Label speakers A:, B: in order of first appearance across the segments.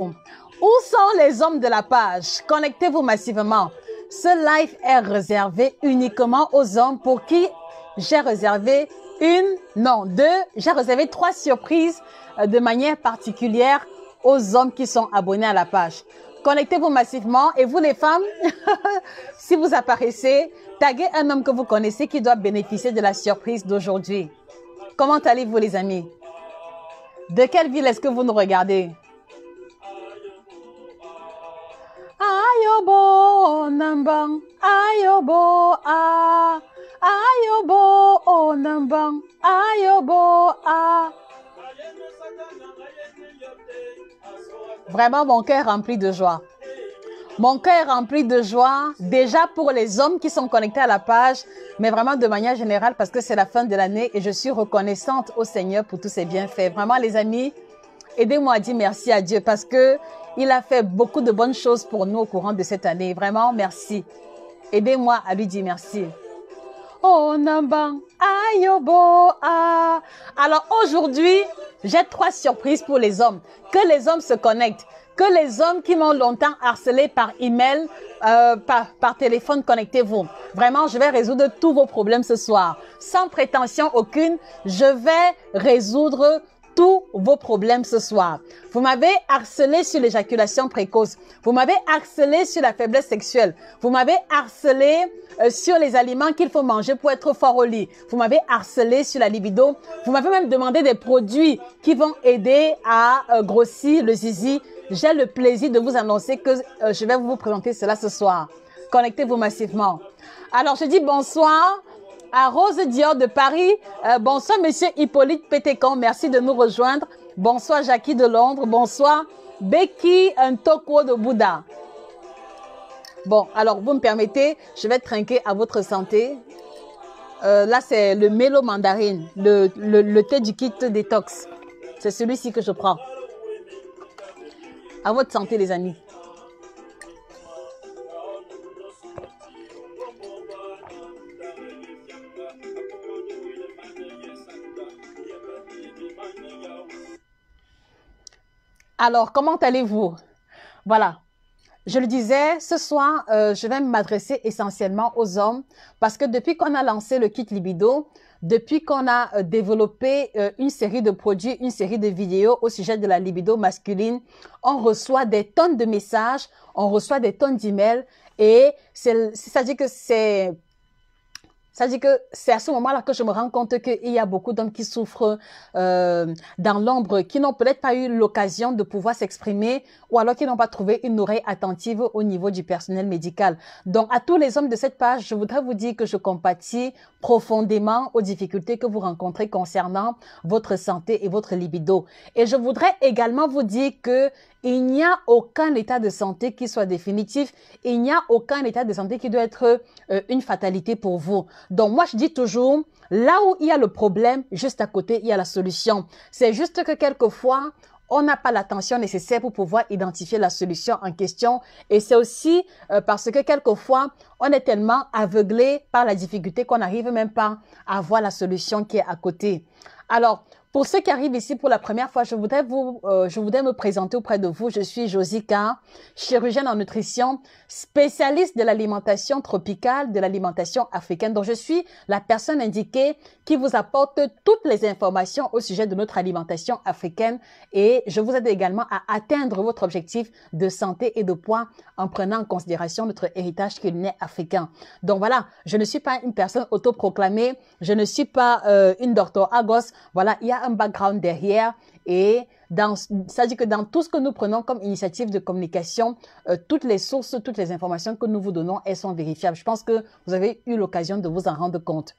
A: Où sont les hommes de la page Connectez-vous massivement. Ce live est réservé uniquement aux hommes pour qui j'ai réservé une, non, deux, j'ai réservé trois surprises euh, de manière particulière aux hommes qui sont abonnés à la page. Connectez-vous massivement et vous les femmes, si vous apparaissez, taguez un homme que vous connaissez qui doit bénéficier de la surprise d'aujourd'hui. Comment allez-vous les amis De quelle ville est-ce que vous nous regardez ayobo onambang, ayobo a, ayobo onambang, ayobo a. Vraiment, mon cœur rempli de joie. Mon cœur est rempli de joie, déjà pour les hommes qui sont connectés à la page, mais vraiment de manière générale parce que c'est la fin de l'année et je suis reconnaissante au Seigneur pour tous ses bienfaits. Vraiment, les amis, aidez-moi à dire merci à Dieu parce que il a fait beaucoup de bonnes choses pour nous au courant de cette année. Vraiment, merci. Aidez-moi à lui dire merci. Oh, oh, ah. Alors aujourd'hui, j'ai trois surprises pour les hommes. Que les hommes se connectent. Que les hommes qui m'ont longtemps harcelé par email, euh, par téléphone, connectez-vous. Vraiment, je vais résoudre tous vos problèmes ce soir. Sans prétention aucune, je vais résoudre tous vos problèmes ce soir. Vous m'avez harcelé sur l'éjaculation précoce. Vous m'avez harcelé sur la faiblesse sexuelle. Vous m'avez harcelé euh, sur les aliments qu'il faut manger pour être fort au lit. Vous m'avez harcelé sur la libido. Vous m'avez même demandé des produits qui vont aider à euh, grossir le zizi. J'ai le plaisir de vous annoncer que euh, je vais vous présenter cela ce soir. Connectez-vous massivement. Alors, je dis bonsoir à Rose Dior de Paris. Euh, bonsoir, monsieur Hippolyte Pétécon. Merci de nous rejoindre. Bonsoir, Jackie de Londres. Bonsoir, Becky Ntoko de Bouddha. Bon, alors, vous me permettez, je vais trinquer à votre santé. Euh, là, c'est le mélo mandarine, le, le thé du kit détox. C'est celui-ci que je prends. À votre santé, les amis. Alors, comment allez-vous Voilà. Je le disais, ce soir, euh, je vais m'adresser essentiellement aux hommes parce que depuis qu'on a lancé le kit libido, depuis qu'on a euh, développé euh, une série de produits, une série de vidéos au sujet de la libido masculine, on reçoit des tonnes de messages, on reçoit des tonnes d'emails et c'est-à-dire que c'est cest à que c'est à ce moment-là que je me rends compte qu'il y a beaucoup d'hommes qui souffrent euh, dans l'ombre, qui n'ont peut-être pas eu l'occasion de pouvoir s'exprimer ou alors qui n'ont pas trouvé une oreille attentive au niveau du personnel médical. Donc, à tous les hommes de cette page, je voudrais vous dire que je compatis profondément aux difficultés que vous rencontrez concernant votre santé et votre libido. Et je voudrais également vous dire que il n'y a aucun état de santé qui soit définitif. Il n'y a aucun état de santé qui doit être euh, une fatalité pour vous. Donc moi, je dis toujours, là où il y a le problème, juste à côté, il y a la solution. C'est juste que quelquefois, on n'a pas l'attention nécessaire pour pouvoir identifier la solution en question. Et c'est aussi euh, parce que quelquefois, on est tellement aveuglé par la difficulté qu'on n'arrive même pas à voir la solution qui est à côté. Alors, pour ceux qui arrivent ici pour la première fois, je voudrais vous, euh, je voudrais me présenter auprès de vous. Je suis Josika, chirurgienne en nutrition, spécialiste de l'alimentation tropicale, de l'alimentation africaine. Donc, je suis la personne indiquée qui vous apporte toutes les informations au sujet de notre alimentation africaine et je vous aide également à atteindre votre objectif de santé et de poids en prenant en considération notre héritage qui culinaire africain. Donc voilà, je ne suis pas une personne autoproclamée, je ne suis pas euh, une docteur Agos. Voilà, il y a un background derrière et dans, ça dit que dans tout ce que nous prenons comme initiative de communication, euh, toutes les sources, toutes les informations que nous vous donnons, elles sont vérifiables. Je pense que vous avez eu l'occasion de vous en rendre compte.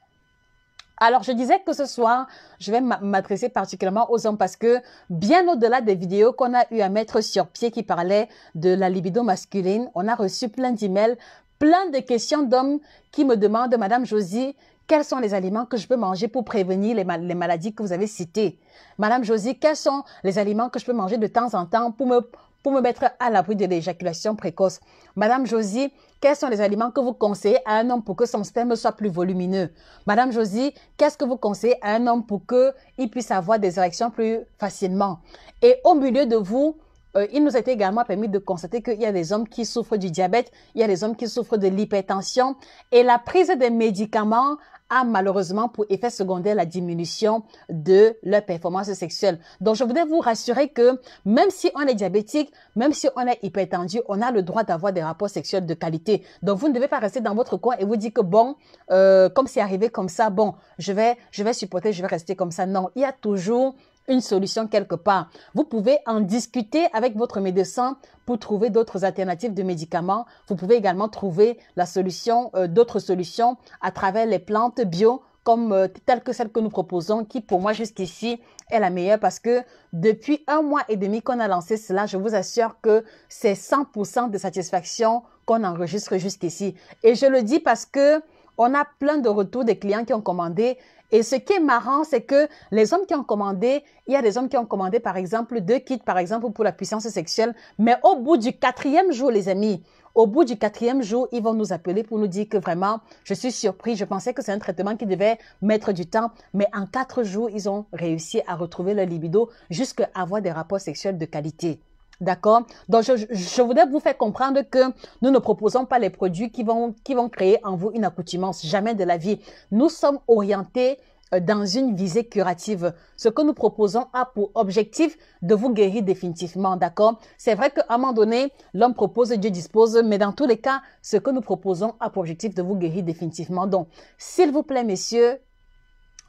A: Alors, je disais que ce soir, je vais m'adresser particulièrement aux hommes parce que bien au-delà des vidéos qu'on a eu à mettre sur pied qui parlaient de la libido masculine, on a reçu plein d'emails, plein de questions d'hommes qui me demandent, Madame Josie, quels sont les aliments que je peux manger pour prévenir les, maladies que vous avez citées Madame Josie, quels sont les aliments que je peux manger de temps en temps pour me, pour me mettre à l'abri de l'éjaculation précoce Madame Josie, quels sont les aliments que vous conseillez à un homme pour que son sperme soit plus volumineux Madame Josie, qu'est-ce que vous conseillez à un homme pour qu'il puisse avoir des érections plus facilement Et au milieu de vous, euh, il nous a également permis de constater qu'il y a des hommes qui souffrent du diabète, il y a des hommes qui souffrent de l'hypertension et la prise des médicaments a malheureusement pour effet secondaire la diminution de leur performance sexuelle. Donc, je voudrais vous rassurer que même si on est diabétique, même si on est hypertendu, on a le droit d'avoir des rapports sexuels de qualité. Donc, vous ne devez pas rester dans votre coin et vous dire que bon, euh, comme c'est arrivé comme ça, bon, je vais, je vais supporter, je vais rester comme ça. Non, il y a toujours une solution quelque part. Vous pouvez en discuter avec votre médecin pour trouver d'autres alternatives de médicaments. Vous pouvez également trouver la solution, euh, d'autres solutions à travers les plantes bio comme euh, telles que celles que nous proposons, qui pour moi jusqu'ici est la meilleure parce que depuis un mois et demi qu'on a lancé cela, je vous assure que c'est 100% de satisfaction qu'on enregistre jusqu'ici. Et je le dis parce que on a plein de retours des clients qui ont commandé et ce qui est marrant, c'est que les hommes qui ont commandé, il y a des hommes qui ont commandé, par exemple, deux kits, par exemple, pour la puissance sexuelle. Mais au bout du quatrième jour, les amis, au bout du quatrième jour, ils vont nous appeler pour nous dire que vraiment, je suis surpris. Je pensais que c'est un traitement qui devait mettre du temps. Mais en quatre jours, ils ont réussi à retrouver leur libido jusqu'à avoir des rapports sexuels de qualité. D'accord Donc, je, je, voudrais vous faire comprendre que nous ne proposons pas les produits qui vont, qui vont créer en vous une accoutumance, jamais de la vie. Nous sommes orientés euh, dans une visée curative. Ce que nous proposons a pour objectif de vous guérir définitivement, d'accord C'est vrai qu'à un moment donné, l'homme propose, Dieu dispose, mais dans tous les cas, ce que nous proposons a pour objectif de vous guérir définitivement. Donc, s'il vous plaît, messieurs,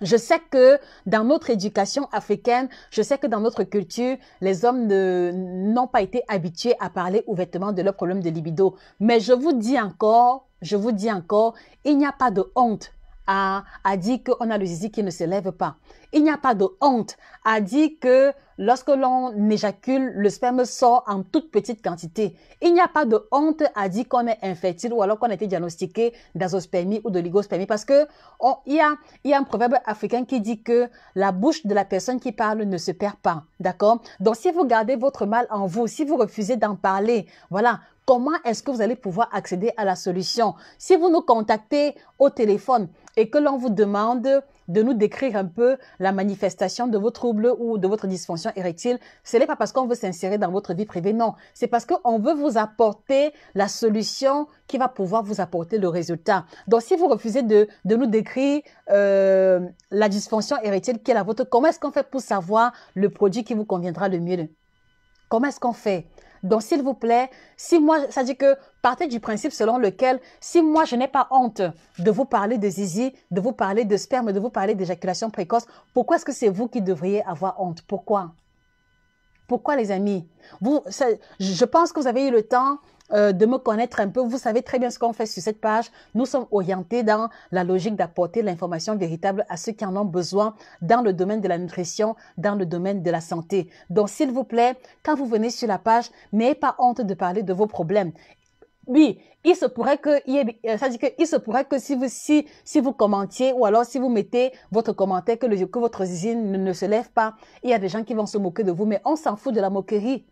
A: je sais que dans notre éducation africaine, je sais que dans notre culture, les hommes n'ont pas été habitués à parler ouvertement de leur problème de libido. Mais je vous dis encore, je vous dis encore, il n'y a pas de honte a dit qu'on a le zizi qui ne se lève pas. Il n'y a pas de honte à dire que lorsque l'on éjacule, le sperme sort en toute petite quantité. Il n'y a pas de honte à dire qu'on est infertile ou alors qu'on a été diagnostiqué d'azospermie ou de ligospermie parce que il, y a, il y a un proverbe africain qui dit que la bouche de la personne qui parle ne se perd pas. D'accord Donc si vous gardez votre mal en vous, si vous refusez d'en parler, voilà, comment est-ce que vous allez pouvoir accéder à la solution Si vous nous contactez au téléphone, et que l'on vous demande de nous décrire un peu la manifestation de vos troubles ou de votre dysfonction érectile, ce n'est pas parce qu'on veut s'insérer dans votre vie privée, non. C'est parce qu'on veut vous apporter la solution qui va pouvoir vous apporter le résultat. Donc, si vous refusez de, nous décrire euh, la dysfonction érectile qui est la vôtre, comment est-ce qu'on fait pour savoir le produit qui vous conviendra le mieux Comment est-ce qu'on fait donc, s'il vous plaît, si moi, ça dit que partez du principe selon lequel, si moi, je n'ai pas honte de vous parler de zizi, de vous parler de sperme, de vous parler d'éjaculation précoce, pourquoi est-ce que c'est vous qui devriez avoir honte? Pourquoi? Pourquoi, les amis? Vous, je pense que vous avez eu le temps euh, de me connaître un peu. Vous savez très bien ce qu'on fait sur cette page. Nous sommes orientés dans la logique d'apporter l'information véritable à ceux qui en ont besoin dans le domaine de la nutrition, dans le domaine de la santé. Donc, s'il vous plaît, quand vous venez sur la page, n'ayez pas honte de parler de vos problèmes. Oui, il se pourrait que, il euh, se pourrait que si vous, si, vous commentiez ou alors si vous mettez votre commentaire que, votre usine ne se lève pas, il y a des gens qui vont se moquer de vous, mais on s'en fout de la moquerie.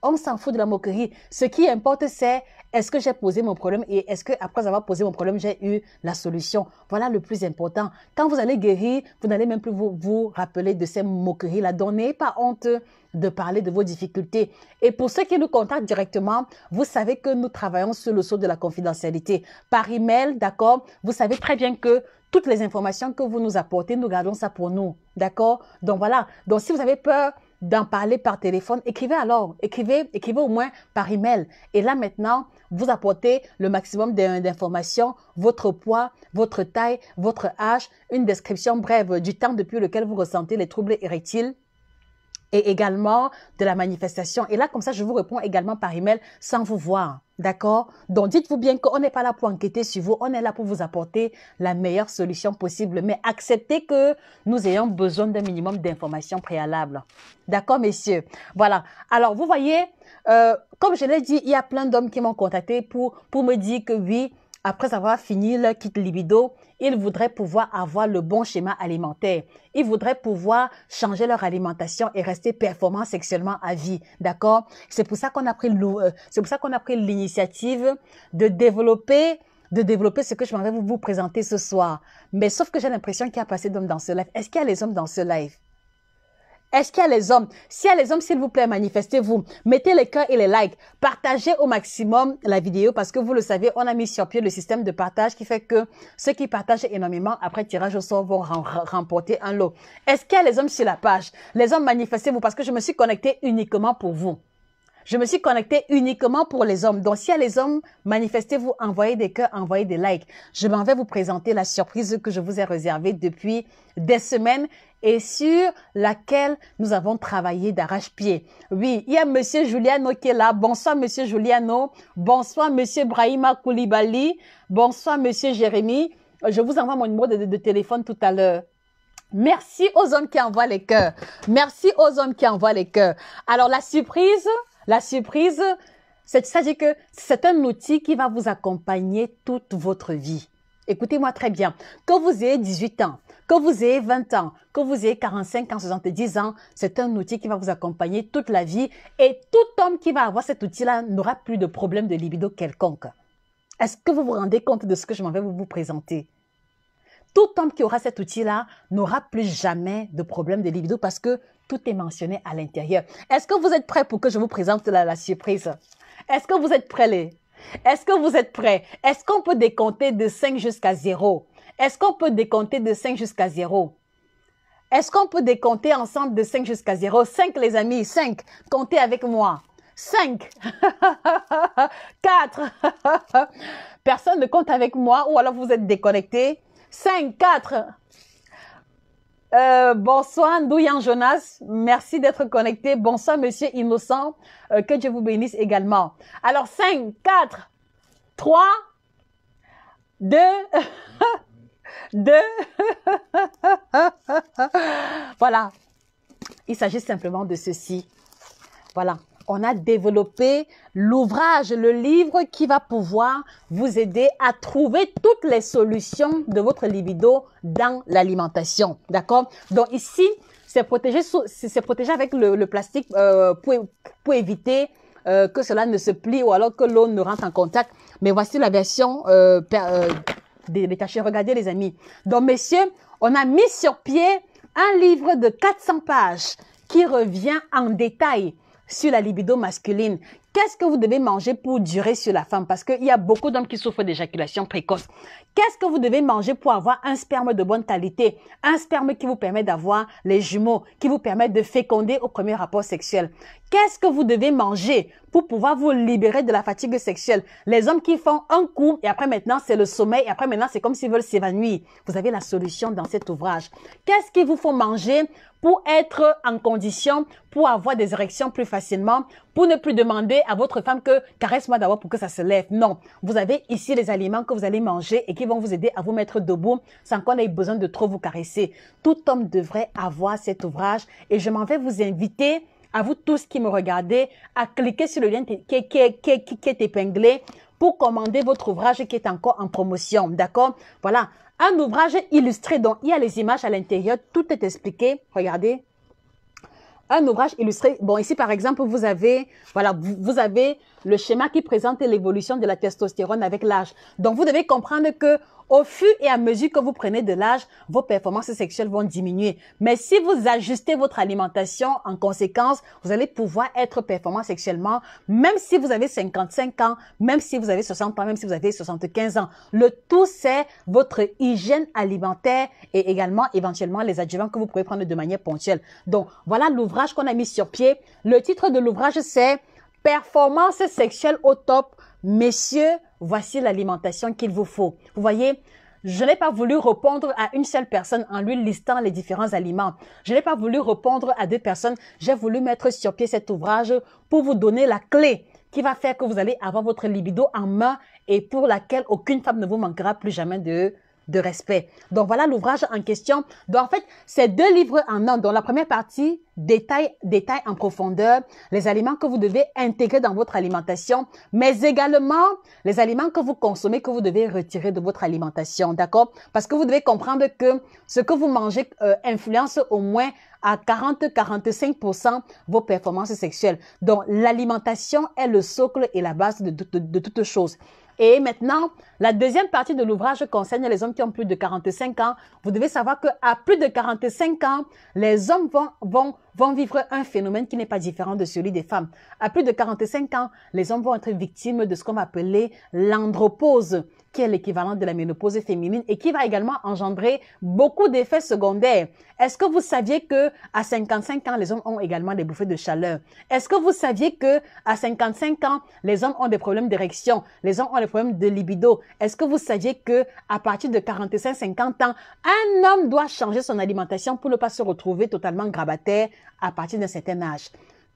A: On s'en fout de la moquerie. Ce qui importe, c'est est-ce que j'ai posé mon problème et est-ce que après avoir posé mon problème, j'ai eu la solution. Voilà le plus important. Quand vous allez guérir, vous n'allez même plus vous, vous rappeler de ces moqueries-là. N'ayez pas honte de parler de vos difficultés. Et pour ceux qui nous contactent directement, vous savez que nous travaillons sur le saut de la confidentialité. Par email, d'accord, vous savez très bien que toutes les informations que vous nous apportez, nous gardons ça pour nous. D'accord Donc voilà. Donc si vous avez peur d'en parler par téléphone, écrivez alors, écrivez, écrivez au moins par email. Et là maintenant, vous apportez le maximum d'informations, votre poids, votre taille, votre âge, une description brève du temps depuis lequel vous ressentez les troubles érectiles et également de la manifestation. Et là, comme ça, je vous réponds également par email sans vous voir. D'accord Donc dites-vous bien qu'on n'est pas là pour enquêter sur vous, on est là pour vous apporter la meilleure solution possible, mais acceptez que nous ayons besoin d'un minimum d'informations préalables. D'accord, messieurs Voilà. Alors, vous voyez, euh, comme je l'ai dit, il y a plein d'hommes qui m'ont contacté pour, pour me dire que oui, après avoir fini leur kit libido, ils voudraient pouvoir avoir le bon schéma alimentaire. Ils voudraient pouvoir changer leur alimentation et rester performants sexuellement à vie. D'accord C'est pour ça qu'on a pris euh, l'initiative de développer de développer ce que je m'en vais vous présenter ce soir. Mais sauf que j'ai l'impression qu'il y a pas assez d'hommes dans ce live. Est-ce qu'il y a les hommes dans ce live est-ce qu'il y a les hommes? S'il y a les hommes, s'il vous plaît, manifestez-vous. Mettez les cœurs et les likes. Partagez au maximum la vidéo parce que vous le savez, on a mis sur pied le système de partage qui fait que ceux qui partagent énormément après tirage au sort vont remporter un lot. Est-ce qu'il y a les hommes sur la page? Les hommes, manifestez-vous parce que je me suis connectée uniquement pour vous je me suis connectée uniquement pour les hommes. Donc, s'il y a les hommes, manifestez-vous, envoyez des cœurs, envoyez des likes. Je m'en vais vous présenter la surprise que je vous ai réservée depuis des semaines et sur laquelle nous avons travaillé d'arrache-pied. Oui, il y a Monsieur Juliano qui est là. Bonsoir Monsieur Juliano. Bonsoir Monsieur Brahima Koulibaly. Bonsoir Monsieur Jérémy. Je vous envoie mon numéro de, de téléphone tout à l'heure. Merci aux hommes qui envoient les cœurs. Merci aux hommes qui envoient les cœurs. Alors la surprise, la surprise, c'est que c'est un outil qui va vous accompagner toute votre vie. Écoutez-moi très bien. Que vous ayez 18 ans, que vous ayez 20 ans, que vous ayez 45 ans, 70 ans, c'est un outil qui va vous accompagner toute la vie et tout homme qui va avoir cet outil-là n'aura plus de problème de libido quelconque. Est-ce que vous vous rendez compte de ce que je m'en vais vous présenter? Tout homme qui aura cet outil-là n'aura plus jamais de problème de libido parce que tout est mentionné à l'intérieur. Est-ce que vous êtes prêts pour que je vous présente la, surprise Est-ce que vous êtes prêts les Est-ce que vous êtes prêts Est-ce qu'on peut décompter de 5 jusqu'à 0 Est-ce qu'on peut décompter de 5 jusqu'à 0 Est-ce qu'on peut décompter ensemble de 5 jusqu'à 0 5 les amis, 5. Comptez avec moi. 5, 4, personne ne compte avec moi ou alors vous êtes déconnecté. 5, 4, euh, bonsoir Ndouyan Jonas, merci d'être connecté. Bonsoir Monsieur Innocent, euh, que Dieu vous bénisse également. Alors 5, 4, 3, 2, 2, voilà. Il s'agit simplement de ceci. Voilà on a développé l'ouvrage, le livre qui va pouvoir vous aider à trouver toutes les solutions de votre libido dans l'alimentation. D'accord Donc ici, c'est protégé, c'est protégé avec le, plastique euh, pour, éviter euh, que cela ne se plie ou alors que l'eau ne rentre en contact. Mais voici la version euh, euh détachée. Regardez les amis. Donc messieurs, on a mis sur pied un livre de 400 pages qui revient en détail sur la libido masculine. Qu'est-ce que vous devez manger pour durer sur la femme Parce qu'il y a beaucoup d'hommes qui souffrent d'éjaculation précoce. Qu'est-ce que vous devez manger pour avoir un sperme de bonne qualité Un sperme qui vous permet d'avoir les jumeaux, qui vous permet de féconder au premier rapport sexuel. Qu'est-ce que vous devez manger pour pouvoir vous libérer de la fatigue sexuelle Les hommes qui font un coup et après maintenant c'est le sommeil et après maintenant c'est comme s'ils veulent s'évanouir. Vous avez la solution dans cet ouvrage. Qu'est-ce qu'il vous faut manger pour être en condition, pour avoir des érections plus facilement, pour ne plus demander à votre femme que caresse-moi d'abord pour que ça se lève. Non, vous avez ici les aliments que vous allez manger et qui vont vous aider à vous mettre debout sans qu'on ait besoin de trop vous caresser. Tout homme devrait avoir cet ouvrage et je m'en vais vous inviter à vous tous qui me regardez, à cliquer sur le lien qui est, qui est épinglé pour commander votre ouvrage qui est encore en promotion. D'accord Voilà. Un ouvrage illustré, donc il y a les images à l'intérieur, tout est expliqué. Regardez. Un ouvrage illustré. Bon, ici, par exemple, vous avez, voilà, vous, avez le schéma qui présente l'évolution de la testostérone avec l'âge. Donc, vous devez comprendre que au fur et à mesure que vous prenez de l'âge, vos performances sexuelles vont diminuer. Mais si vous ajustez votre alimentation en conséquence, vous allez pouvoir être performant sexuellement, même si vous avez 55 ans, même si vous avez 60 ans, même si vous avez 75 ans. Le tout, c'est votre hygiène alimentaire et également éventuellement les adjuvants que vous pouvez prendre de manière ponctuelle. Donc, voilà l'ouvrage qu'on a mis sur pied. Le titre de l'ouvrage, c'est Performance sexuelle au top, messieurs, voici l'alimentation qu'il vous faut. Vous voyez, je n'ai pas voulu répondre à une seule personne en lui listant les différents aliments. Je n'ai pas voulu répondre à deux personnes. J'ai voulu mettre sur pied cet ouvrage pour vous donner la clé qui va faire que vous allez avoir votre libido en main et pour laquelle aucune femme ne vous manquera plus jamais de de respect. Donc voilà l'ouvrage en question. Donc en fait, c'est deux livres en un. Donc la première partie détaille, en profondeur les aliments que vous devez intégrer dans votre alimentation, mais également les aliments que vous consommez, que vous devez retirer de votre alimentation, d'accord Parce que vous devez comprendre que ce que vous mangez euh, influence au moins à 40-45% vos performances sexuelles. Donc l'alimentation est le socle et la base de, toute de, de et maintenant, la deuxième partie de l'ouvrage concerne les hommes qui ont plus de 45 ans. Vous devez savoir qu'à plus de 45 ans, les hommes vont, vont vont vivre un phénomène qui n'est pas différent de celui des femmes. À plus de 45 ans, les hommes vont être victimes de ce qu'on va appeler l'andropause, qui est l'équivalent de la ménopause féminine et qui va également engendrer beaucoup d'effets secondaires. Est-ce que vous saviez que à 55 ans, les hommes ont également des bouffées de chaleur Est-ce que vous saviez que à 55 ans, les hommes ont des problèmes d'érection Les hommes ont des problèmes de libido Est-ce que vous saviez que à partir de 45-50 ans, un homme doit changer son alimentation pour ne pas se retrouver totalement grabataire à partir d'un certain âge.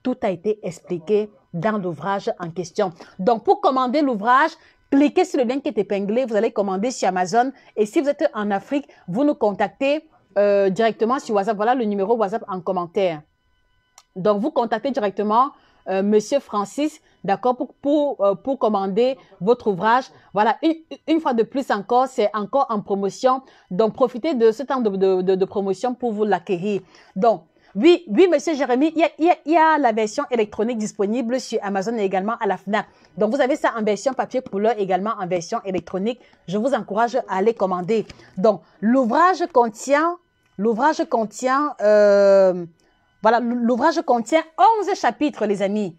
A: Tout a été expliqué dans l'ouvrage en question. Donc, pour commander l'ouvrage, cliquez sur le lien qui est épinglé. Vous allez commander sur Amazon. Et si vous êtes en Afrique, vous nous contactez euh, directement sur WhatsApp. Voilà le numéro WhatsApp en commentaire. Donc, vous contactez directement M. Euh, Monsieur Francis, d'accord, euh, pour, commander votre ouvrage. Voilà, une, fois de plus encore, c'est encore en promotion. Donc, profitez de ce temps de promotion pour vous l'acquérir. Donc, oui, oui, monsieur Jérémy, il y, a, la version électronique disponible sur Amazon et également à la FNAC. Donc, vous avez ça en version papier couleur, également en version électronique. Je vous encourage à aller commander. Donc, l'ouvrage contient, l'ouvrage contient, euh, voilà, l'ouvrage contient 11 chapitres, les amis.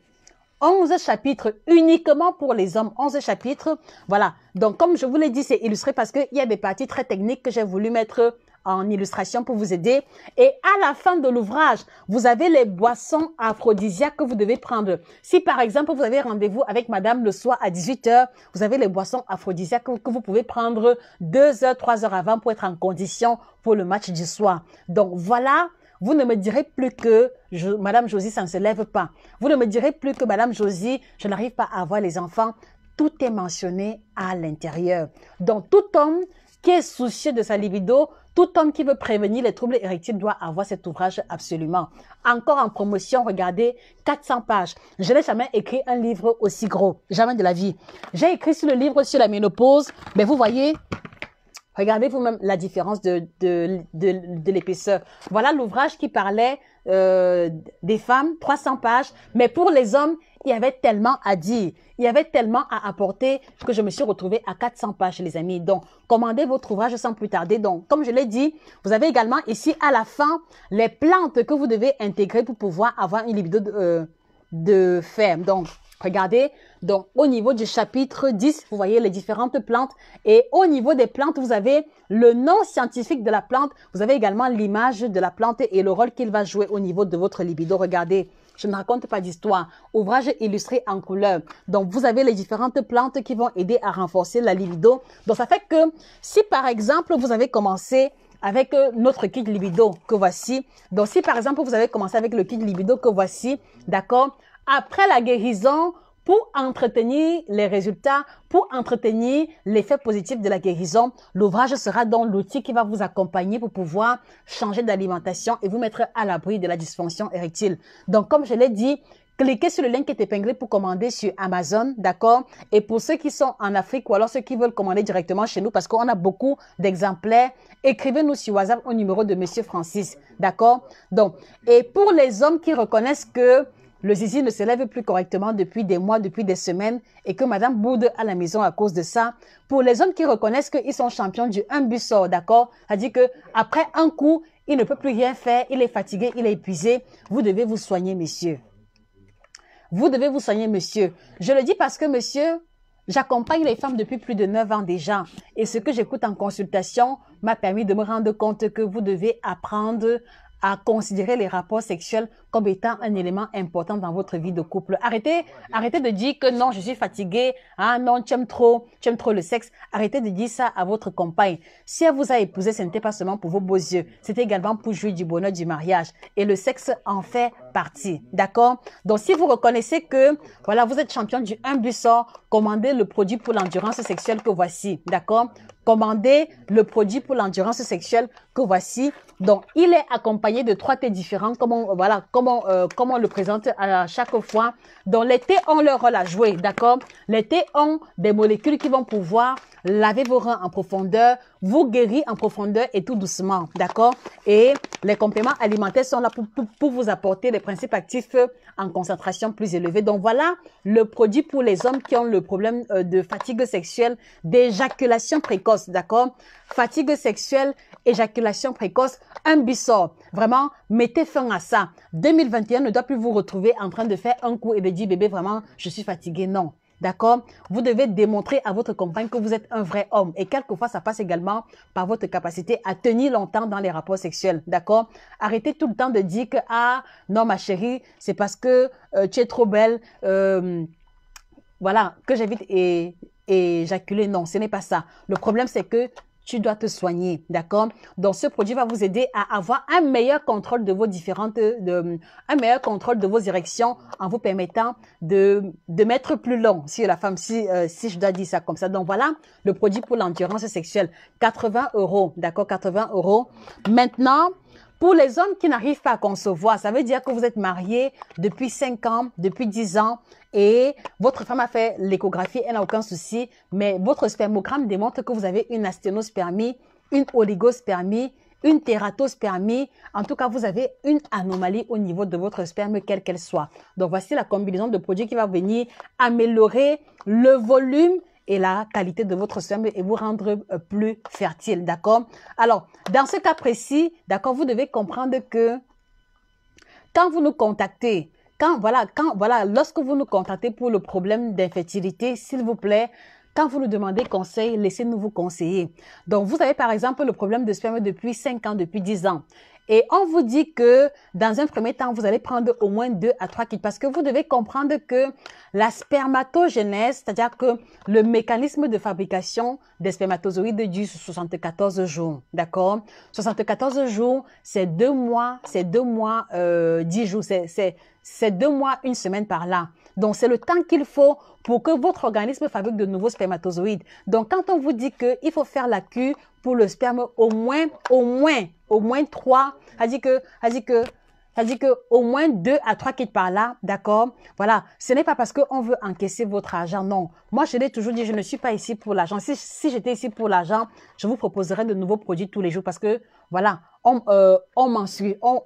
A: 11 chapitres uniquement pour les hommes, 11 chapitres. Voilà. Donc, comme je vous l'ai dit, c'est illustré parce qu'il y a des parties très techniques que j'ai voulu mettre en illustration pour vous aider. Et à la fin de l'ouvrage, vous avez les boissons aphrodisiaques que vous devez prendre. Si par exemple, vous avez rendez-vous avec madame le soir à 18h, vous avez les boissons aphrodisiaques que vous pouvez prendre 2 heures, 3 heures avant pour être en condition pour le match du soir. Donc voilà, vous ne me direz plus que Madame Josie, ça ne se lève pas. Vous ne me direz plus que Madame Josie, je n'arrive pas à avoir les enfants. Tout est mentionné à l'intérieur. Donc tout homme qui est soucieux de sa libido, tout homme qui veut prévenir les troubles érectiles doit avoir cet ouvrage absolument. Encore en promotion, regardez, 400 pages. Je n'ai jamais écrit un livre aussi gros, jamais de la vie. J'ai écrit sur le livre sur la ménopause, mais vous voyez, regardez vous-même la différence de, de, de, de l'épaisseur. Voilà l'ouvrage qui parlait euh, des femmes, 300 pages, mais pour les hommes, il y avait tellement à dire, il y avait tellement à apporter que je me suis retrouvée à 400 pages, les amis. Donc, commandez votre ouvrage sans plus tarder. Donc, comme je l'ai dit, vous avez également ici à la fin les plantes que vous devez intégrer pour pouvoir avoir une libido de, euh, de ferme. Donc, Regardez, donc au niveau du chapitre 10, vous voyez les différentes plantes. Et au niveau des plantes, vous avez le nom scientifique de la plante. Vous avez également l'image de la plante et le rôle qu'il va jouer au niveau de votre libido. Regardez, je ne raconte pas d'histoire. Ouvrage illustré en couleur. Donc, vous avez les différentes plantes qui vont aider à renforcer la libido. Donc, ça fait que si, par exemple, vous avez commencé avec euh, notre kit libido que voici. Donc, si, par exemple, vous avez commencé avec le kit libido que voici, d'accord après la guérison pour entretenir les résultats, pour entretenir l'effet positif de la guérison, l'ouvrage sera donc l'outil qui va vous accompagner pour pouvoir changer d'alimentation et vous mettre à l'abri de la dysfonction érectile. Donc, comme je l'ai dit, cliquez sur le lien qui est épinglé pour commander sur Amazon, d'accord Et pour ceux qui sont en Afrique ou alors ceux qui veulent commander directement chez nous, parce qu'on a beaucoup d'exemplaires, écrivez-nous sur WhatsApp au numéro de Monsieur Francis, d'accord Donc, et pour les hommes qui reconnaissent que le zizi ne se lève plus correctement depuis des mois, depuis des semaines, et que Madame boude à la maison à cause de ça. Pour les hommes qui reconnaissent qu'ils sont champions du un but sort, d'accord C'est-à-dire que après un coup, il ne peut plus rien faire, il est fatigué, il est épuisé. Vous devez vous soigner, messieurs. Vous devez vous soigner, monsieur. Je le dis parce que, monsieur, j'accompagne les femmes depuis plus de 9 ans déjà. Et ce que j'écoute en consultation m'a permis de me rendre compte que vous devez apprendre à considérer les rapports sexuels comme étant un élément important dans votre vie de couple. Arrêtez, arrêtez de dire que non, je suis fatiguée, ah non, tu aimes trop, tu aimes trop le sexe. Arrêtez de dire ça à votre compagne. Si elle vous a épousé, ce n'était pas seulement pour vos beaux yeux, c'était également pour jouir du bonheur du mariage. Et le sexe en fait partie, d'accord Donc si vous reconnaissez que voilà, vous êtes champion du 1 du sort, commandez le produit pour l'endurance sexuelle que voici, d'accord Commandez le produit pour l'endurance sexuelle que voici. Donc, il est accompagné de trois thés différents, comme on, voilà, comment euh, le présente à chaque fois. Donc, les thés ont leur rôle à jouer, d'accord Les thés ont des molécules qui vont pouvoir laver vos reins en profondeur, vous guérir en profondeur et tout doucement, d'accord Et les compléments alimentaires sont là pour, vous apporter des principes actifs en concentration plus élevée. Donc, voilà le produit pour les hommes qui ont le problème euh, de fatigue sexuelle, d'éjaculation précoce, d'accord Fatigue sexuelle, éjaculation précoce, un bisor. Vraiment, mettez fin à ça. 2021 ne doit plus vous retrouver en train de faire un coup et de dire bébé, vraiment, je suis fatigué. Non. D'accord Vous devez démontrer à votre compagne que vous êtes un vrai homme. Et quelquefois, ça passe également par votre capacité à tenir longtemps dans les rapports sexuels. D'accord Arrêtez tout le temps de dire que, ah, non, ma chérie, c'est parce que euh, tu es trop belle. Euh, voilà, que j'évite et éjaculé Non, ce n'est pas ça. Le problème, c'est que tu dois te soigner, d'accord Donc ce produit va vous aider à avoir un meilleur contrôle de vos différentes, de, un meilleur contrôle de vos érections en vous permettant de de mettre plus long si la femme si euh, si je dois dire ça comme ça. Donc voilà le produit pour l'endurance sexuelle, 80 euros, d'accord 80 euros. Maintenant pour les hommes qui n'arrivent pas à concevoir, ça veut dire que vous êtes mariés depuis 5 ans, depuis 10 ans et votre femme a fait l'échographie, elle n'a aucun souci, mais votre spermogramme démontre que vous avez une asténospermie, une oligospermie, une tératospermie. En tout cas, vous avez une anomalie au niveau de votre sperme, quelle qu'elle soit. Donc, voici la combinaison de produits qui va venir améliorer le volume et la qualité de votre sperme et vous rendre euh, plus fertile, d'accord Alors, dans ce cas précis, d'accord, vous devez comprendre que quand vous nous contactez, quand, voilà, quand, voilà, lorsque vous nous contactez pour le problème d'infertilité, s'il vous plaît, quand vous nous demandez conseil, laissez-nous vous conseiller. Donc, vous avez par exemple le problème de sperme depuis 5 ans, depuis 10 ans. Et on vous dit que dans un premier temps, vous allez prendre au moins deux à trois kits parce que vous devez comprendre que la spermatogénèse, c'est-à-dire que le mécanisme de fabrication des spermatozoïdes dure 74 jours, d'accord 74 jours, c'est deux mois, c'est deux mois, euh, dix jours, c'est deux mois, une semaine par là. Donc, c'est le temps qu'il faut pour que votre organisme fabrique de nouveaux spermatozoïdes. Donc, quand on vous dit qu'il faut faire la queue pour le sperme au moins, au moins, au moins trois, a dit que, a dit que c'est-à-dire qu'au moins deux à trois kits par là, d'accord Voilà, ce n'est pas parce qu'on veut encaisser votre argent, non. Moi, je l'ai toujours dit, je ne suis pas ici pour l'argent. Si, si j'étais ici pour l'argent, je vous proposerais de nouveaux produits tous les jours parce que, voilà, on, euh, on m'en on,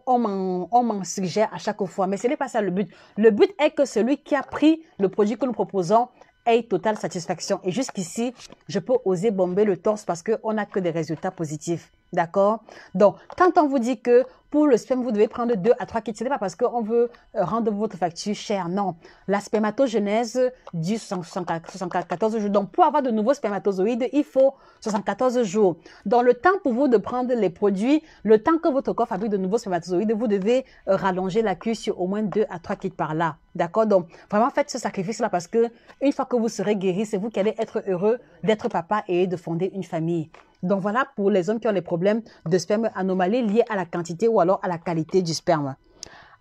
A: on, suggère à chaque fois. Mais ce n'est pas ça le but. Le but est que celui qui a pris le produit que nous proposons ait totale satisfaction. Et jusqu'ici, je peux oser bomber le torse parce qu'on n'a que des résultats positifs. D'accord Donc, quand on vous dit que pour le sperme, vous devez prendre 2 à 3 kits, ce n'est pas parce qu'on veut euh, rendre votre facture chère, non. La spermatogenèse dure 74 jours. Donc, pour avoir de nouveaux spermatozoïdes, il faut 74 jours. Dans le temps pour vous de prendre les produits, le temps que votre corps fabrique de nouveaux spermatozoïdes, vous devez euh, rallonger la queue sur au moins 2 à 3 kits par là. D'accord Donc, vraiment faites ce sacrifice-là parce que une fois que vous serez guéri, c'est vous qui allez être heureux d'être papa et de fonder une famille. Donc voilà pour les hommes qui ont des problèmes de sperme anomalies liés à la quantité ou alors à la qualité du sperme.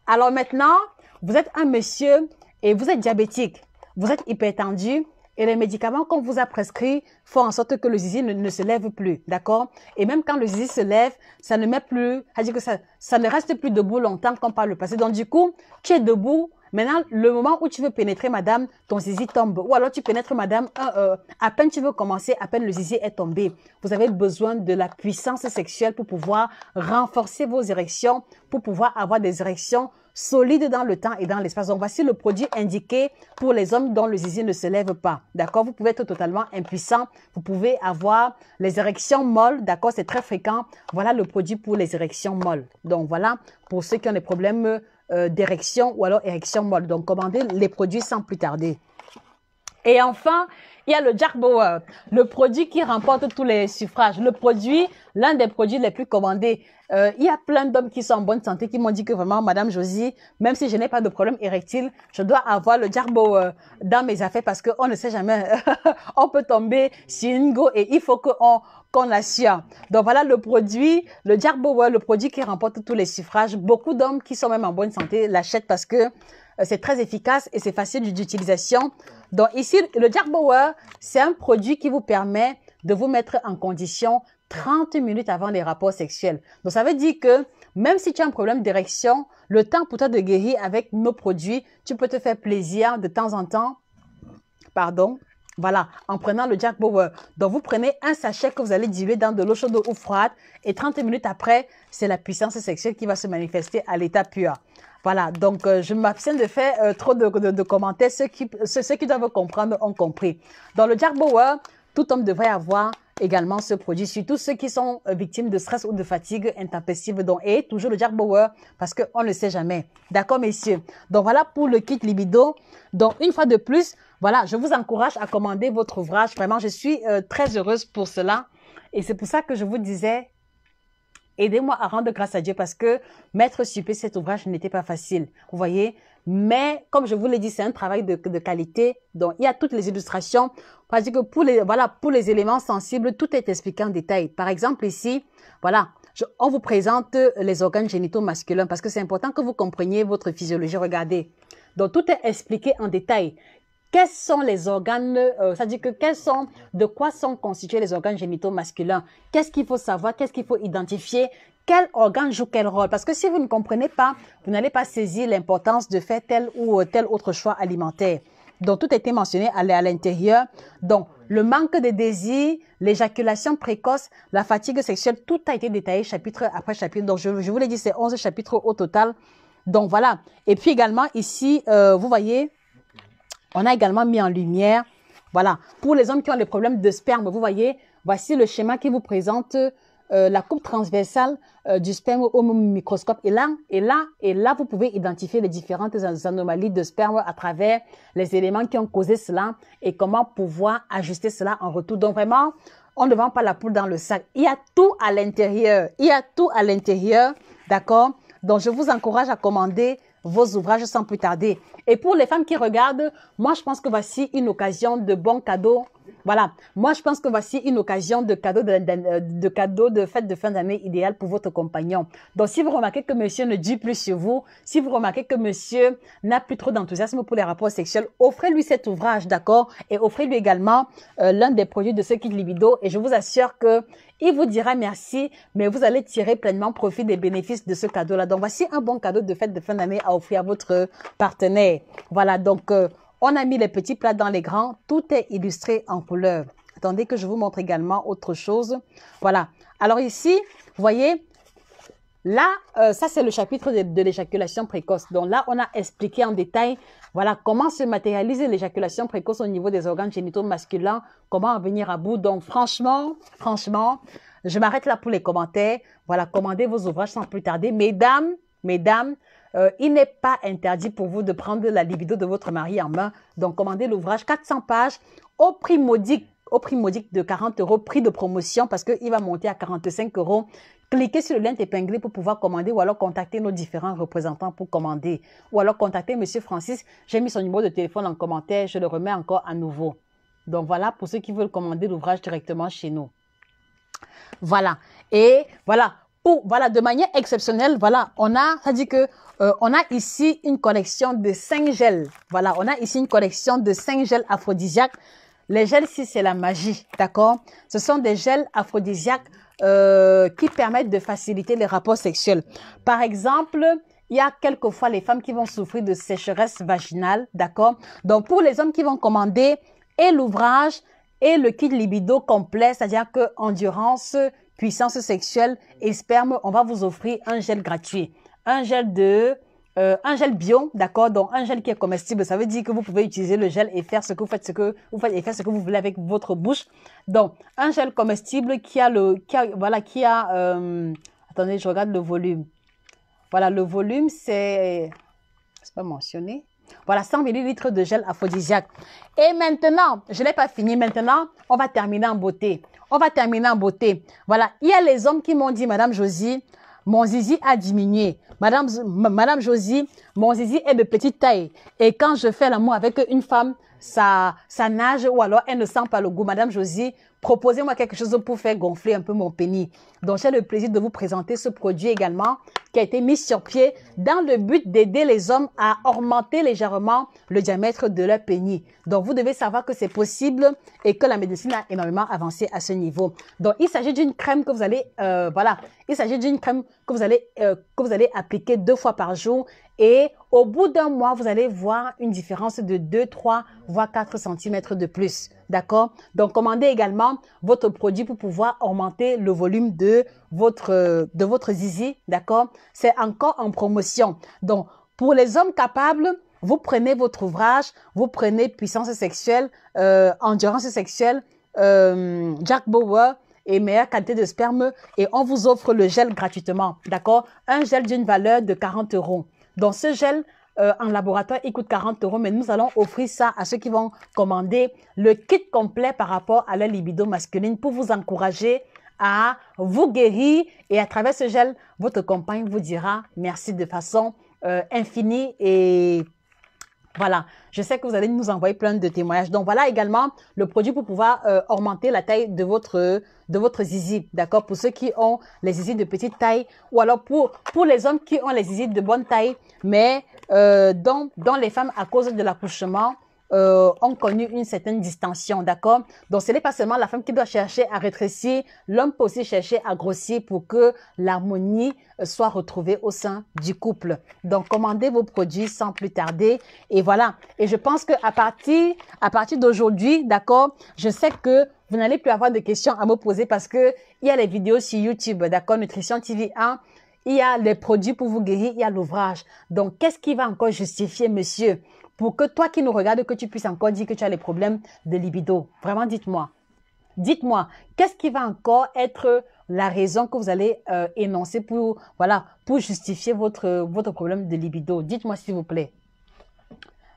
A: Alors maintenant, vous êtes un monsieur et vous êtes diabétique, vous êtes hypertendu et les médicaments qu'on vous a prescrits font en sorte que le zizi ne, se lève plus, d'accord Et même quand le zizi se lève, ça ne met plus, que ça, ça ne reste plus debout longtemps comme parle le passé. Donc du coup, tu es debout Maintenant, le moment où tu veux pénétrer, madame, ton zizi tombe. Ou alors tu pénètres, madame, euh, euh, à peine tu veux commencer, à peine le zizi est tombé. Vous avez besoin de la puissance sexuelle pour pouvoir renforcer vos érections, pour pouvoir avoir des érections solides dans le temps et dans l'espace. Donc, voici le produit indiqué pour les hommes dont le zizi ne se lève pas. D'accord Vous pouvez être totalement impuissant. Vous pouvez avoir les érections molles. D'accord C'est très fréquent. Voilà le produit pour les érections molles. Donc, voilà pour ceux qui ont des problèmes euh, d'érection ou alors érection molle. Donc commandez les produits sans plus tarder. Et enfin, il y a le Jarbo, le produit qui remporte tous les suffrages, le produit, l'un des produits les plus commandés. Euh, il y a plein d'hommes qui sont en bonne santé qui m'ont dit que vraiment, Madame Josie, même si je n'ai pas de problème érectile, je dois avoir le Jack dans mes affaires parce qu'on ne sait jamais, on peut tomber sur une go et il faut qu'on qu'on assure. Donc voilà le produit, le Jack le produit qui remporte tous les suffrages. Beaucoup d'hommes qui sont même en bonne santé l'achètent parce que euh, c'est très efficace et c'est facile d'utilisation. Donc ici, le Jack c'est un produit qui vous permet de vous mettre en condition 30 minutes avant les rapports sexuels. Donc ça veut dire que même si tu as un problème d'érection, le temps pour toi de guérir avec nos produits, tu peux te faire plaisir de temps en temps. Pardon. Voilà, en prenant le Jack Bauer. Donc, vous prenez un sachet que vous allez diluer dans de l'eau chaude ou froide et 30 minutes après, c'est la puissance sexuelle qui va se manifester à l'état pur. Voilà, donc euh, je m'abstiens de faire euh, trop de, commentaires. Ceux qui, qui doivent comprendre ont compris. Dans le Jack Bauer, tout homme devrait avoir également ce produit, surtout ceux qui sont euh, victimes de stress ou de fatigue intempestive. Donc, et toujours le Jack Bauer, parce qu'on ne sait jamais. D'accord, messieurs? Donc, voilà pour le kit libido. Donc, une fois de plus, voilà, je vous encourage à commander votre ouvrage. Vraiment, je suis euh, très heureuse pour cela. Et c'est pour ça que je vous disais, aidez-moi à rendre grâce à Dieu parce que mettre pied cet ouvrage n'était pas facile. Vous voyez mais comme je vous l'ai dit, c'est un travail de, qualité. Donc, il y a toutes les illustrations. Parce que pour les, voilà, pour les éléments sensibles, tout est expliqué en détail. Par exemple, ici, voilà, on vous présente les organes génitaux masculins parce que c'est important que vous compreniez votre physiologie. Regardez. Donc, tout est expliqué en détail quels sont les organes, euh, cest que quels sont, de quoi sont constitués les organes génitaux masculins Qu'est-ce qu'il faut savoir Qu'est-ce qu'il faut identifier Quel organe joue quel rôle Parce que si vous ne comprenez pas, vous n'allez pas saisir l'importance de faire tel ou euh, tel autre choix alimentaire. Donc tout a été mentionné à l'intérieur. Donc le manque de désir, l'éjaculation précoce, la fatigue sexuelle, tout a été détaillé chapitre après chapitre. Donc je, vous l'ai dit, c'est 11 chapitres au total. Donc voilà. Et puis également ici, euh, vous voyez, on a également mis en lumière, voilà, pour les hommes qui ont des problèmes de sperme, vous voyez, voici le schéma qui vous présente euh, la coupe transversale euh, du sperme au microscope. Et là, et là, et là, vous pouvez identifier les différentes anomalies de sperme à travers les éléments qui ont causé cela et comment pouvoir ajuster cela en retour. Donc vraiment, on ne vend pas la poule dans le sac. Il y a tout à l'intérieur. Il y a tout à l'intérieur. D'accord? Donc, je vous encourage à commander vos ouvrages sans plus tarder. Et pour les femmes qui regardent, moi, je pense que voici une occasion de bons cadeaux voilà. Moi, je pense que voici une occasion de cadeau de, de, fête de fin d'année idéale pour votre compagnon. Donc, si vous remarquez que monsieur ne dit plus sur vous, si vous remarquez que monsieur n'a plus trop d'enthousiasme pour les rapports sexuels, offrez-lui cet ouvrage, d'accord? Et offrez-lui également euh, l'un des produits de ce kit libido. Et je vous assure que il vous dira merci, mais vous allez tirer pleinement profit des bénéfices de ce cadeau-là. Donc, voici un bon cadeau de fête de fin d'année à offrir à votre partenaire. Voilà. Donc, euh, on a mis les petits plats dans les grands. Tout est illustré en couleur. Attendez que je vous montre également autre chose. Voilà. Alors ici, vous voyez, là, euh, ça c'est le chapitre de, de l'éjaculation précoce. Donc là, on a expliqué en détail, voilà, comment se matérialise l'éjaculation précoce au niveau des organes génitaux masculins, comment en venir à bout. Donc franchement, franchement, je m'arrête là pour les commentaires. Voilà, commandez vos ouvrages sans plus tarder. Mesdames, mesdames, euh, il n'est pas interdit pour vous de prendre la libido de votre mari en main. Donc, commandez l'ouvrage 400 pages au prix modique, au prix modique de 40 euros, prix de promotion, parce qu'il va monter à 45 euros. Cliquez sur le lien épinglé pour pouvoir commander ou alors contacter nos différents représentants pour commander. Ou alors contacter M. Francis. J'ai mis son numéro de téléphone en commentaire. Je le remets encore à nouveau. Donc voilà pour ceux qui veulent commander l'ouvrage directement chez nous. Voilà. Et voilà, voilà, de manière exceptionnelle, voilà, on a, ça dit que euh, on a ici une collection de cinq gels. Voilà, on a ici une collection de cinq gels aphrodisiaques. Les gels ici, c'est la magie, d'accord Ce sont des gels aphrodisiaques euh, qui permettent de faciliter les rapports sexuels. Par exemple, il y a quelquefois les femmes qui vont souffrir de sécheresse vaginale, d'accord Donc, pour les hommes qui vont commander et l'ouvrage et le kit libido complet, c'est-à-dire que endurance, puissance sexuelle et sperme, on va vous offrir un gel gratuit. Un gel de... Euh, un gel bio, d'accord Donc un gel qui est comestible, ça veut dire que vous pouvez utiliser le gel et faire ce que vous faites, ce que vous faites et faire ce que vous voulez avec votre bouche. Donc un gel comestible qui a le, voilà, qui a, euh, attendez, je regarde le volume. Voilà, le volume c'est, c'est pas mentionné. Voilà, 100 ml de gel aphrodisiaque. Et maintenant, je n'ai pas fini. Maintenant, on va terminer en beauté. On va terminer en beauté. Voilà, il y a les hommes qui m'ont dit, Madame Josie, mon zizi a diminué. Madame, Madame Josie, mon zizi est de petite taille. Et quand je fais l'amour avec une femme, ça, ça nage ou alors elle ne sent pas le goût. Madame Josie, proposez-moi quelque chose pour faire gonfler un peu mon pénis. Donc, j'ai le plaisir de vous présenter ce produit également qui a été mis sur pied dans le but d'aider les hommes à augmenter légèrement le diamètre de leur pénis. Donc, vous devez savoir que c'est possible et que la médecine a énormément avancé à ce niveau. Donc, il s'agit d'une crème que vous allez, euh, voilà, il s'agit d'une crème que vous allez, euh, que vous allez appliquer deux fois par jour et au bout d'un mois, vous allez voir une différence de 2, 3, voire 4 cm de plus. D'accord Donc, commandez également votre produit pour pouvoir augmenter le volume de votre, de votre zizi. D'accord C'est encore en promotion. Donc, pour les hommes capables, vous prenez votre ouvrage, vous prenez puissance sexuelle, euh, endurance sexuelle, euh, Jack Bauer, et meilleure qualité de sperme et on vous offre le gel gratuitement. D'accord Un gel d'une valeur de 40 euros. Donc, ce gel euh, en laboratoire, il coûte 40 euros, mais nous allons offrir ça à ceux qui vont commander le kit complet par rapport à la libido masculine pour vous encourager à vous guérir. Et à travers ce gel, votre compagne vous dira merci de façon euh, infinie et voilà, je sais que vous allez nous envoyer plein de témoignages. Donc voilà également le produit pour pouvoir euh, augmenter la taille de votre de votre zizi, d'accord Pour ceux qui ont les zizi de petite taille ou alors pour pour les hommes qui ont les zizi de bonne taille, mais euh, dont, dont les femmes à cause de l'accouchement euh, ont connu une certaine distension, d'accord Donc, ce n'est pas seulement la femme qui doit chercher à rétrécir, l'homme peut aussi chercher à grossir pour que l'harmonie euh, soit retrouvée au sein du couple. Donc, commandez vos produits sans plus tarder. Et voilà. Et je pense qu'à partir, à partir d'aujourd'hui, d'accord, je sais que vous n'allez plus avoir de questions à me poser parce que il y a les vidéos sur YouTube, d'accord, Nutrition TV 1 il y a les produits pour vous guérir, il y a l'ouvrage. Donc, qu'est-ce qui va encore justifier, monsieur pour que toi qui nous regardes, que tu puisses encore dire que tu as les problèmes de libido. Vraiment, dites-moi. Dites-moi, qu'est-ce qui va encore être la raison que vous allez euh, énoncer pour, voilà, pour justifier votre, votre problème de libido Dites-moi, s'il vous plaît.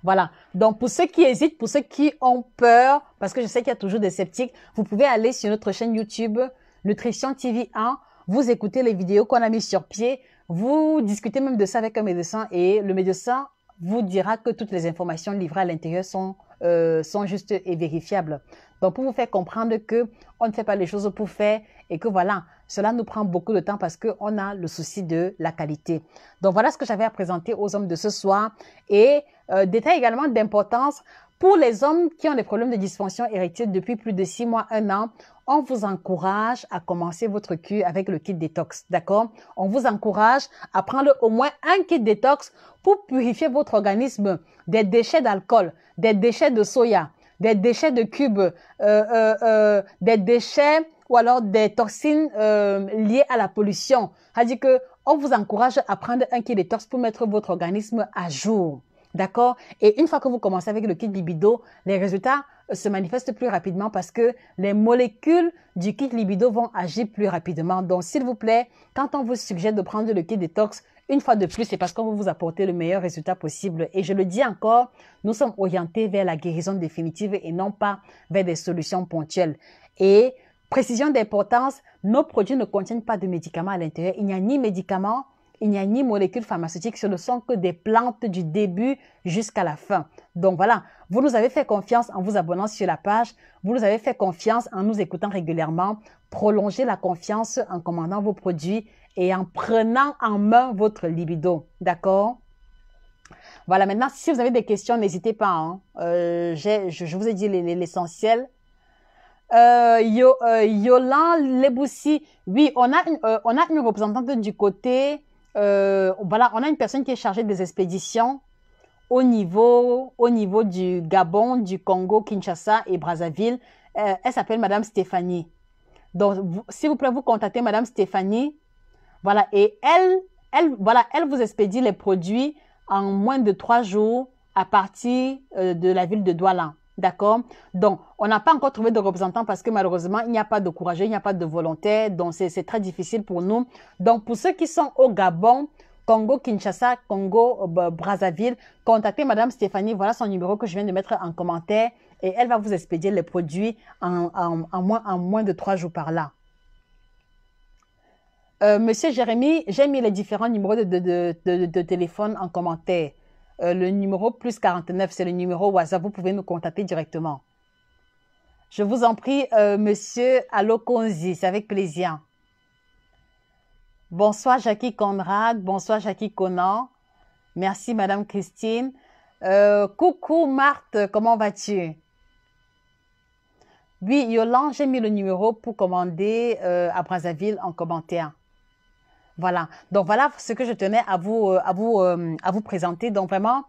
A: Voilà. Donc, pour ceux qui hésitent, pour ceux qui ont peur, parce que je sais qu'il y a toujours des sceptiques, vous pouvez aller sur notre chaîne YouTube, Nutrition TV 1. Vous écoutez les vidéos qu'on a mises sur pied. Vous discutez même de ça avec un médecin et le médecin vous dira que toutes les informations livrées à l'intérieur sont, euh, sont justes et vérifiables. Donc, pour vous faire comprendre que on ne fait pas les choses pour faire et que voilà, cela nous prend beaucoup de temps parce qu'on a le souci de la qualité. Donc, voilà ce que j'avais à présenter aux hommes de ce soir. Et euh, détail également d'importance, pour les hommes qui ont des problèmes de dysfonction érectile depuis plus de 6 mois, 1 an, on vous encourage à commencer votre cure avec le kit détox, d'accord On vous encourage à prendre au moins un kit détox pour purifier votre organisme des déchets d'alcool, des déchets de soya, des déchets de cubes, euh, euh, euh, des déchets ou alors des toxines liées à la pollution. C'est-à-dire que on vous encourage à prendre un kit détox pour mettre votre organisme à jour. D'accord Et une fois que vous commencez avec le kit libido, les résultats euh, se manifestent plus rapidement parce que les molécules du kit libido vont agir plus rapidement. Donc, s'il vous plaît, quand on vous suggère de prendre le kit détox, une fois de plus, c'est parce qu'on veut vous apporter le meilleur résultat possible. Et je le dis encore, nous sommes orientés vers la guérison définitive et non pas vers des solutions ponctuelles. Et précision d'importance, nos produits ne contiennent pas de médicaments à l'intérieur. Il n'y a ni médicaments, il n'y a ni molécule pharmaceutique, ce ne sont que des plantes du début jusqu'à la fin. Donc voilà, vous nous avez fait confiance en vous abonnant sur la page, vous nous avez fait confiance en nous écoutant régulièrement, prolongez la confiance en commandant vos produits et en prenant en main votre libido, d'accord Voilà, maintenant, si vous avez des questions, n'hésitez pas, hein. euh, je, vous ai dit l'essentiel. Euh, euh, Yolan Leboussi, oui, on a, on a une représentante du côté euh, voilà, on a une personne qui est chargée des expéditions au niveau, au niveau du Gabon, du Congo, Kinshasa et Brazzaville. Euh, elle s'appelle Madame Stéphanie. Donc, s'il vous plaît, vous contactez Madame Stéphanie. Voilà, et elle, elle, voilà, elle vous expédie les produits en moins de trois jours à partir euh, de la ville de Douala. D'accord Donc, on n'a pas encore trouvé de représentants parce que malheureusement, il n'y a pas de courageux, il n'y a pas de volontaires. Donc, c'est très difficile pour nous. Donc, pour ceux qui sont au Gabon, Congo, Kinshasa, Congo, euh, Brazzaville, contactez Madame Stéphanie. Voilà son numéro que je viens de mettre en commentaire. Et elle va vous expédier les produits en, moins, en moins de trois jours par là. Euh, monsieur Jérémy, j'ai mis les différents numéros de, téléphone en commentaire. Euh, le numéro plus 49, c'est le numéro WhatsApp. Vous pouvez nous contacter directement. Je vous en prie, euh, monsieur Alokonzi, c'est avec plaisir. Bonsoir Jackie Conrad, bonsoir Jackie Conan. Merci madame Christine. Euh, coucou Marthe, comment vas-tu? Oui, Yolande, j'ai mis le numéro pour commander à Brazzaville en commentaire. Voilà. Donc voilà ce que je tenais à vous euh, euh, à vous présenter. Donc vraiment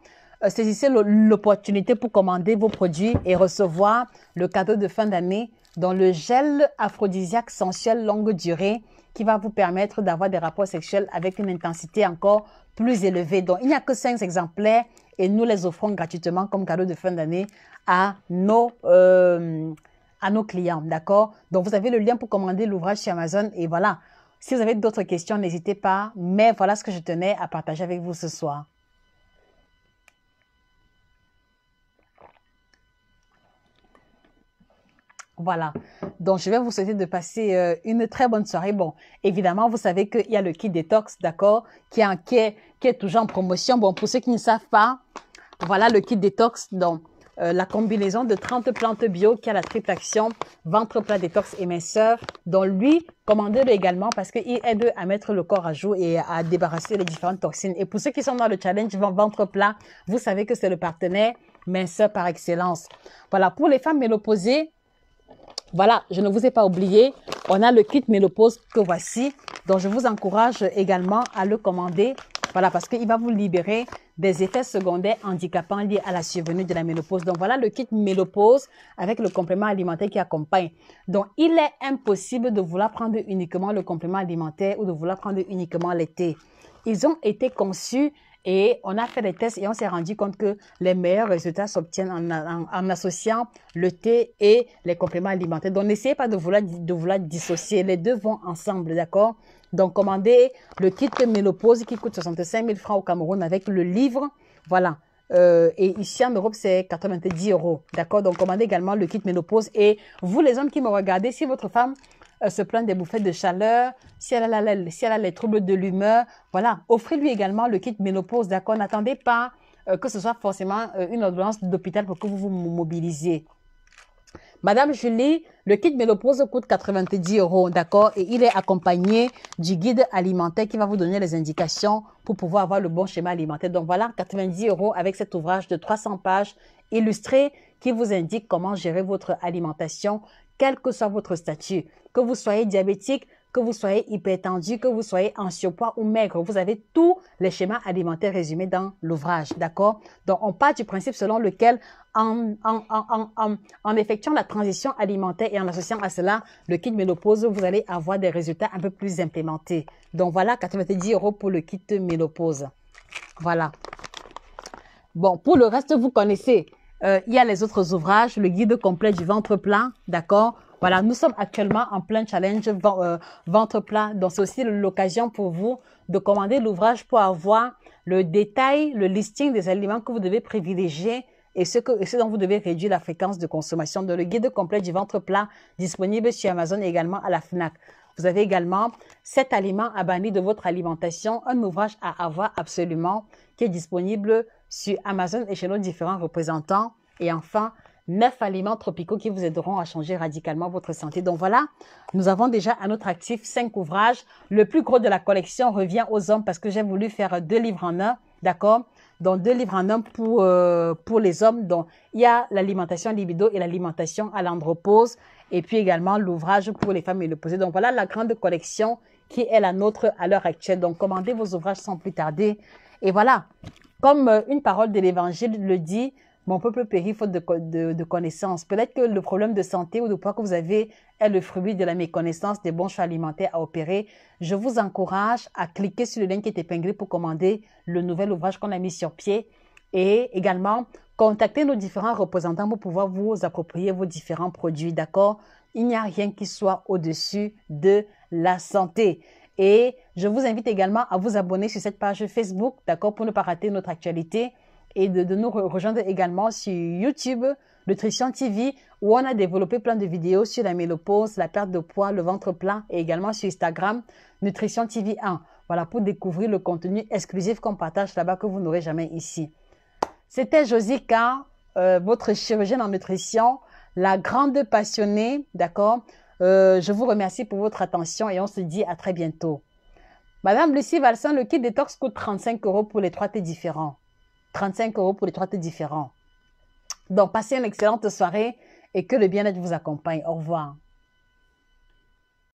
A: euh, saisissez l'opportunité pour commander vos produits et recevoir le cadeau de fin d'année dans le gel aphrodisiaque sensuel longue durée qui va vous permettre d'avoir des rapports sexuels avec une intensité encore plus élevée. Donc il n'y a que cinq exemplaires et nous les offrons gratuitement comme cadeau de fin d'année à nos à nos clients, d'accord Donc vous avez le lien pour commander l'ouvrage chez Amazon et voilà. Si vous avez d'autres questions, n'hésitez pas. Mais voilà ce que je tenais à partager avec vous ce soir. Voilà. Donc, je vais vous souhaiter de passer euh, une très bonne soirée. Bon, évidemment, vous savez qu'il y a le kit détox, d'accord, qui, est qui est toujours en promotion. Bon, pour ceux qui ne savent pas, voilà le kit détox. Donc, euh, la combinaison de 30 plantes bio qui a la triple action ventre plat détox minceur, dont lui, commandez-le également parce qu'il aide à mettre le corps à jour et à débarrasser les différentes toxines. Et pour ceux qui sont dans le challenge ventre plat, vous savez que c'est le partenaire minceur par excellence. Voilà, pour les femmes ménopausées, voilà, je ne vous ai pas oublié. On a le kit ménopause que voici. dont je vous encourage également à le commander voilà, parce qu'il va vous libérer des effets secondaires handicapants liés à la survenue de la ménopause. Donc voilà le kit ménopause avec le complément alimentaire qui accompagne. Donc il est impossible de vouloir prendre uniquement le complément alimentaire ou de vouloir prendre uniquement les thés. Ils ont été conçus et on a fait des tests et on s'est rendu compte que les meilleurs résultats s'obtiennent en, associant le thé et les compléments alimentaires. Donc, n'essayez pas de de vouloir dissocier. Les deux vont ensemble, d'accord donc, commandez le kit ménopause qui coûte 65 000 francs au Cameroun avec le livre. Voilà. Euh, et ici en Europe, c'est 90 euros. D'accord Donc, commandez également le kit ménopause. Et vous, les hommes qui me regardez, si votre femme euh, se plaint des bouffées de chaleur, si elle a, si elle a les troubles de l'humeur, voilà, offrez-lui également le kit ménopause. D'accord N'attendez pas euh, que ce soit forcément une ordonnance d'hôpital pour que vous vous mobilisiez. Madame Julie, le kit Méloprose coûte 90 euros, d'accord Et il est accompagné du guide alimentaire qui va vous donner les indications pour pouvoir avoir le bon schéma alimentaire. Donc voilà, 90 euros avec cet ouvrage de 300 pages illustré qui vous indique comment gérer votre alimentation, quel que soit votre statut. Que vous soyez diabétique, que vous soyez hypertendu, que vous soyez en surpoids ou maigre. Vous avez tous les schémas alimentaires résumés dans l'ouvrage, d'accord Donc, on part du principe selon lequel, en, effectuant la transition alimentaire et en associant à cela le kit ménopause, vous allez avoir des résultats un peu plus implémentés. Donc, voilà, 90 euros pour le kit ménopause. Voilà. Bon, pour le reste, vous connaissez. Euh, il y a les autres ouvrages, le guide complet du ventre plat, d'accord voilà, nous sommes actuellement en plein challenge euh, ventre plat. Donc, c'est aussi l'occasion pour vous de commander l'ouvrage pour avoir le détail, le listing des aliments que vous devez privilégier et ce, dont vous devez réduire la fréquence de consommation dans le guide complet du ventre plat disponible sur Amazon et également à la FNAC. Vous avez également cet aliment à bannir de votre alimentation, un ouvrage à avoir absolument qui est disponible sur Amazon et chez nos différents représentants. Et enfin, neuf aliments tropicaux qui vous aideront à changer radicalement votre santé. Donc voilà, nous avons déjà à notre actif cinq ouvrages. Le plus gros de la collection revient aux hommes parce que j'ai voulu faire deux livres en un, d'accord Donc deux livres en un pour euh, pour les hommes. Donc il y a l'alimentation libido et l'alimentation à l'andropose. et puis également l'ouvrage pour les femmes et le poser. Donc voilà la grande collection qui est la nôtre à l'heure actuelle. Donc commandez vos ouvrages sans plus tarder. Et voilà, comme euh, une parole de l'évangile le dit, mon peuple périt faute de, connaissances. Peut-être que le problème de santé ou de poids que vous avez est le fruit de la méconnaissance des bons choix alimentaires à opérer. Je vous encourage à cliquer sur le lien qui est épinglé pour commander le nouvel ouvrage qu'on a mis sur pied et également contacter nos différents représentants pour pouvoir vous approprier vos différents produits, d'accord Il n'y a rien qui soit au-dessus de la santé. Et je vous invite également à vous abonner sur cette page Facebook, d'accord, pour ne pas rater notre actualité et de, nous rejoindre également sur YouTube, Nutrition TV, où on a développé plein de vidéos sur la ménopause, la perte de poids, le ventre plein et également sur Instagram, Nutrition TV 1. Voilà, pour découvrir le contenu exclusif qu'on partage là-bas que vous n'aurez jamais ici. C'était Josica, euh, votre chirurgienne en nutrition, la grande passionnée, d'accord euh, Je vous remercie pour votre attention et on se dit à très bientôt. Madame Lucie Valsan, le kit détox coûte 35 euros pour les trois T différents. 35 euros pour les trois têtes différents. Donc, passez une excellente soirée et que le bien-être vous accompagne. Au revoir.